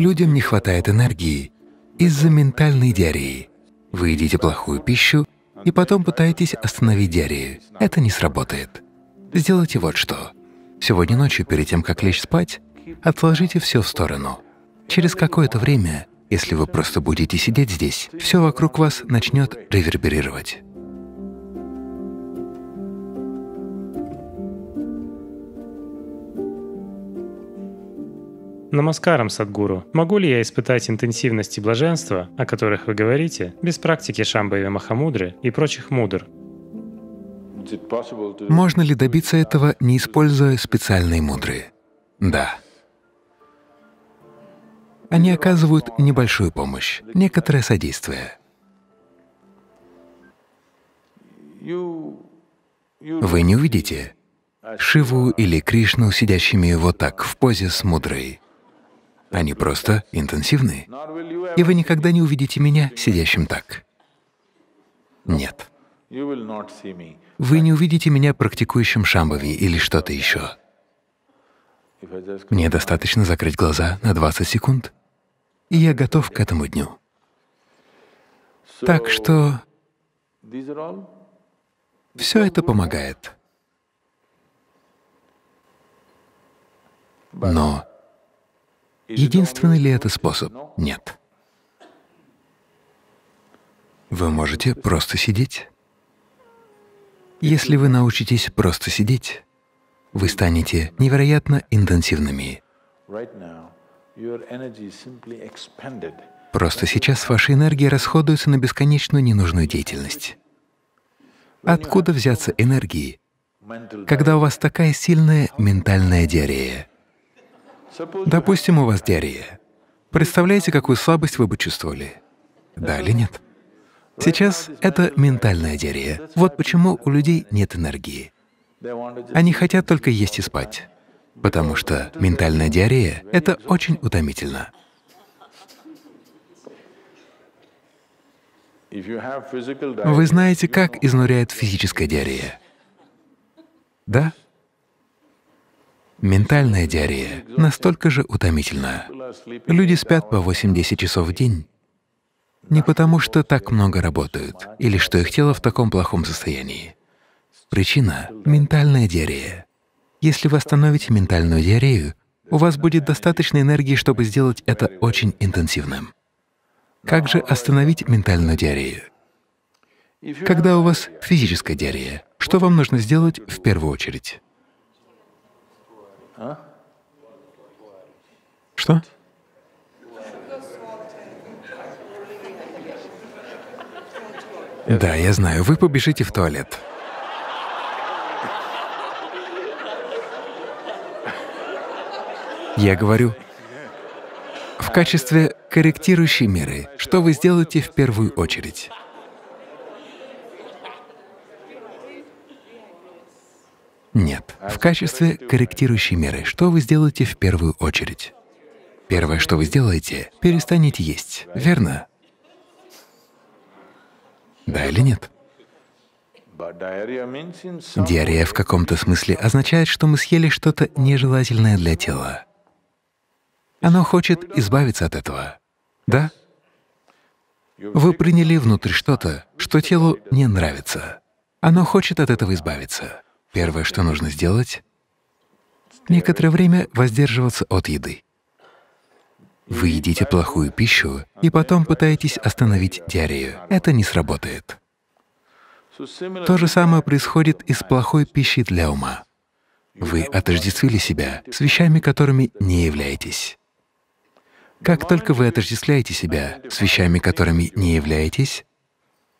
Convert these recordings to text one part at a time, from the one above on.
людям не хватает энергии из-за ментальной диареи. Вы едите плохую пищу и потом пытаетесь остановить диарею. Это не сработает. Сделайте вот что. Сегодня ночью, перед тем, как лечь спать, отложите все в сторону. Через какое-то время, если вы просто будете сидеть здесь, все вокруг вас начнет реверберировать. Намаскарам, Садгуру, могу ли я испытать интенсивности блаженства, о которых вы говорите, без практики Шамбави Махамудры и прочих мудр? Можно ли добиться этого, не используя специальные мудры? Да. Они оказывают небольшую помощь, некоторое содействие. Вы не увидите Шиву или Кришну, сидящими вот так в позе с мудрой. Они просто интенсивные. И вы никогда не увидите меня сидящим так. Нет. Вы не увидите меня практикующим шамбави или что-то еще. Мне достаточно закрыть глаза на 20 секунд, и я готов к этому дню. Так что все это помогает. Но Единственный ли это способ? Нет. Вы можете просто сидеть. Если вы научитесь просто сидеть, вы станете невероятно интенсивными. Просто сейчас ваша энергия расходуется на бесконечную ненужную деятельность. Откуда взяться энергии, когда у вас такая сильная ментальная диарея? Допустим, у вас диарея. Представляете, какую слабость вы бы чувствовали? Да или нет? Сейчас это ментальная диарея. Вот почему у людей нет энергии. Они хотят только есть и спать, потому что ментальная диарея — это очень утомительно. Вы знаете, как изнуряет физическая диарея? Да? Ментальная диарея настолько же утомительна. Люди спят по 8-10 часов в день не потому, что так много работают или что их тело в таком плохом состоянии. Причина — ментальная диарея. Если вы остановите ментальную диарею, у вас будет достаточно энергии, чтобы сделать это очень интенсивным. Как же остановить ментальную диарею? Когда у вас физическая диарея, что вам нужно сделать в первую очередь? А? Что? Да, я знаю, вы побежите в туалет. Я говорю, в качестве корректирующей меры, что вы сделаете в первую очередь? Нет. В качестве корректирующей меры что вы сделаете в первую очередь? Первое, что вы сделаете — перестанете есть, верно? Да или нет? Диарея в каком-то смысле означает, что мы съели что-то нежелательное для тела. Оно хочет избавиться от этого. Да? Вы приняли внутрь что-то, что телу не нравится. Оно хочет от этого избавиться. Первое, что нужно сделать — некоторое время воздерживаться от еды. Вы едите плохую пищу и потом пытаетесь остановить диарею. Это не сработает. То же самое происходит и с плохой пищей для ума. Вы отождествили себя с вещами, которыми не являетесь. Как только вы отождествляете себя с вещами, которыми не являетесь,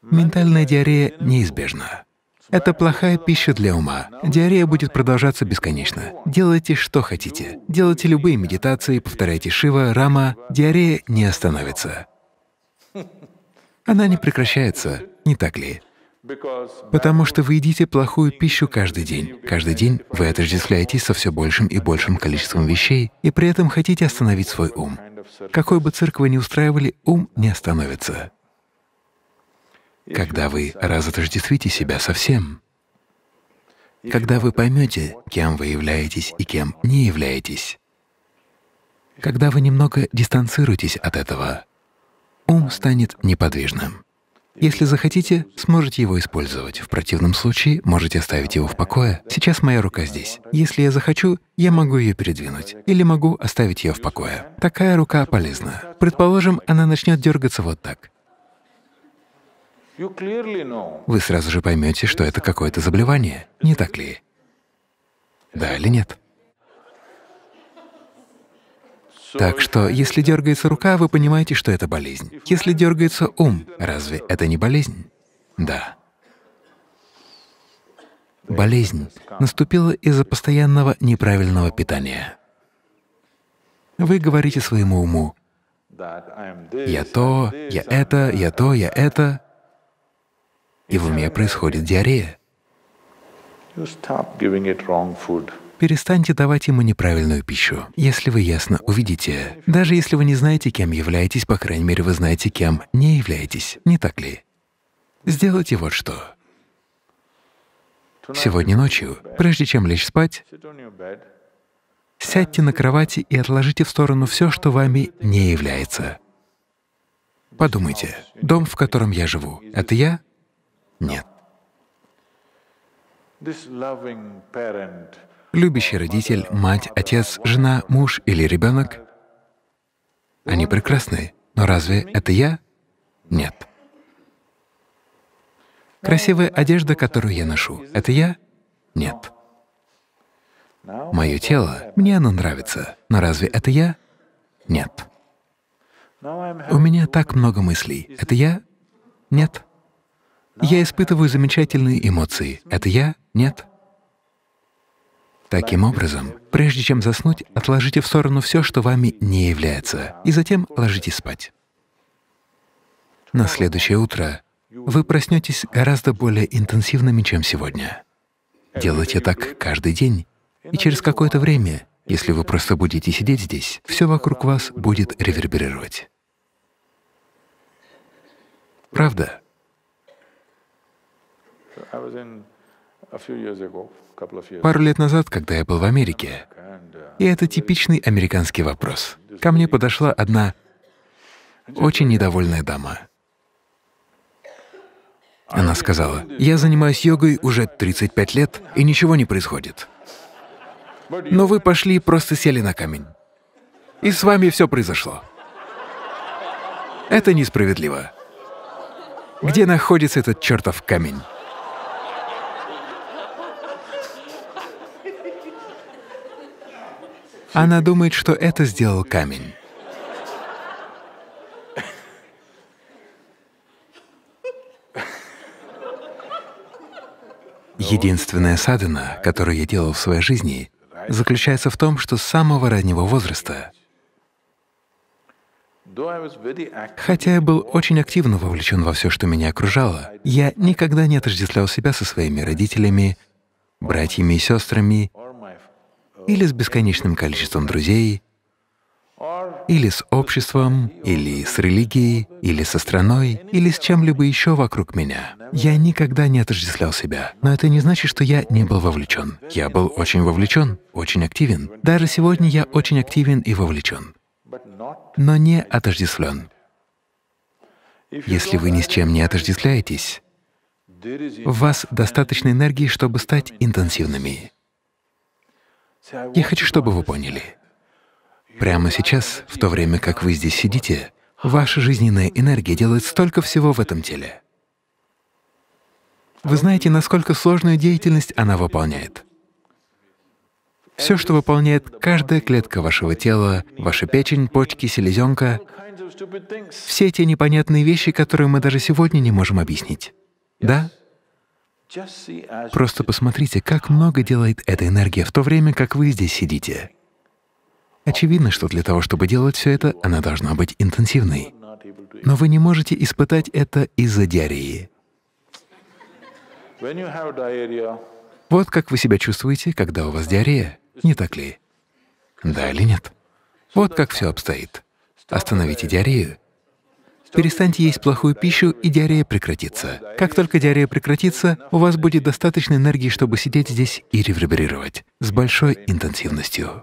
ментальная диарея неизбежна. Это плохая пища для ума. Диарея будет продолжаться бесконечно. Делайте, что хотите. Делайте любые медитации, повторяйте Шива, Рама. Диарея не остановится. Она не прекращается, не так ли? Потому что вы едите плохую пищу каждый день. Каждый день вы отождествляетесь со все большим и большим количеством вещей и при этом хотите остановить свой ум. Какой бы церковь вы ни устраивали, ум не остановится когда вы разотождествите себя со всем, когда вы поймете, кем вы являетесь и кем не являетесь, когда вы немного дистанцируетесь от этого, ум станет неподвижным. Если захотите, сможете его использовать. В противном случае можете оставить его в покое. Сейчас моя рука здесь. Если я захочу, я могу ее передвинуть или могу оставить ее в покое. Такая рука полезна. Предположим, она начнет дергаться вот так вы сразу же поймете, что это какое-то заболевание, не так ли? Да или нет? Так что, если дергается рука, вы понимаете, что это болезнь. Если дергается ум, разве это не болезнь? Да. Болезнь наступила из-за постоянного неправильного питания. Вы говорите своему уму, «Я то, я это, я то, я это», и в уме происходит диарея. Перестаньте давать ему неправильную пищу. Если вы ясно увидите, даже если вы не знаете, кем являетесь, по крайней мере, вы знаете, кем не являетесь, не так ли? Сделайте вот что. Сегодня ночью, прежде чем лечь спать, сядьте на кровати и отложите в сторону все, что вами не является. Подумайте, дом, в котором я живу, — это я нет. Любящий родитель, мать, отец, жена, муж или ребенок — они прекрасны, но разве это я? Нет. Красивая одежда, которую я ношу, — это я? Нет. Мое тело, мне оно нравится, но разве это я? Нет. У меня так много мыслей. Это я? Нет. Я испытываю замечательные эмоции. Это я? Нет? Таким образом, прежде чем заснуть, отложите в сторону все, что вами не является, и затем ложитесь спать. На следующее утро вы проснетесь гораздо более интенсивными, чем сегодня. Делайте так каждый день, и через какое-то время, если вы просто будете сидеть здесь, все вокруг вас будет реверберировать. Правда? Пару лет назад, когда я был в Америке, и это типичный американский вопрос, ко мне подошла одна очень недовольная дама. Она сказала, «Я занимаюсь йогой уже 35 лет, и ничего не происходит. Но вы пошли и просто сели на камень. И с вами все произошло. Это несправедливо. Где находится этот чертов камень?» Она думает, что это сделал камень. Единственная садана, которую я делал в своей жизни, заключается в том, что с самого раннего возраста, хотя я был очень активно вовлечен во все, что меня окружало, я никогда не отождествлял себя со своими родителями, братьями и сестрами или с бесконечным количеством друзей, или с обществом, или с религией, или со страной, или с чем-либо еще вокруг меня. Я никогда не отождествлял себя, но это не значит, что я не был вовлечен. Я был очень вовлечен, очень активен. Даже сегодня я очень активен и вовлечен, но не отождествлен. Если вы ни с чем не отождествляетесь, в вас достаточно энергии, чтобы стать интенсивными. Я хочу, чтобы вы поняли. Прямо сейчас, в то время как вы здесь сидите, ваша жизненная энергия делает столько всего в этом теле. Вы знаете, насколько сложную деятельность она выполняет. Все, что выполняет каждая клетка вашего тела, ваша печень, почки, селезенка, все те непонятные вещи, которые мы даже сегодня не можем объяснить. Да? Просто посмотрите, как много делает эта энергия в то время, как вы здесь сидите. Очевидно, что для того, чтобы делать все это, она должна быть интенсивной. Но вы не можете испытать это из-за диареи. Вот как вы себя чувствуете, когда у вас диарея, не так ли? Да или нет? Вот как все обстоит. Остановите диарею, перестаньте есть плохую пищу, и диарея прекратится. Как только диарея прекратится, у вас будет достаточно энергии, чтобы сидеть здесь и реверберировать с большой интенсивностью.